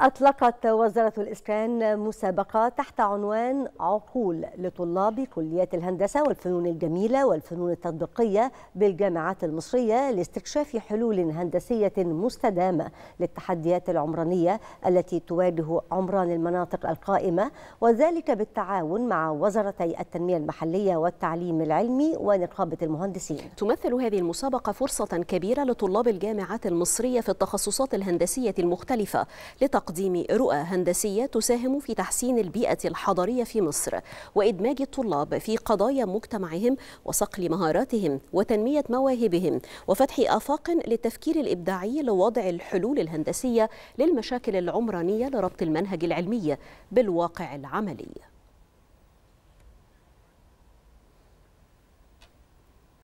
أطلقت وزارة الإسكان مسابقة تحت عنوان عقول لطلاب كليات الهندسة والفنون الجميلة والفنون التطبيقية بالجامعات المصرية لاستكشاف حلول هندسية مستدامة للتحديات العمرانية التي تواجه عمران المناطق القائمة وذلك بالتعاون مع وزارتي التنمية المحلية والتعليم العلمي ونقابة المهندسين. تمثل هذه المسابقة فرصة كبيرة لطلاب الجامعات المصرية في التخصصات الهندسية المختلفة لتق تقديم رؤى هندسية تساهم في تحسين البيئة الحضرية في مصر وإدماج الطلاب في قضايا مجتمعهم وصقل مهاراتهم وتنمية مواهبهم وفتح آفاق للتفكير الإبداعي لوضع الحلول الهندسية للمشاكل العمرانية لربط المنهج العلمي بالواقع العملي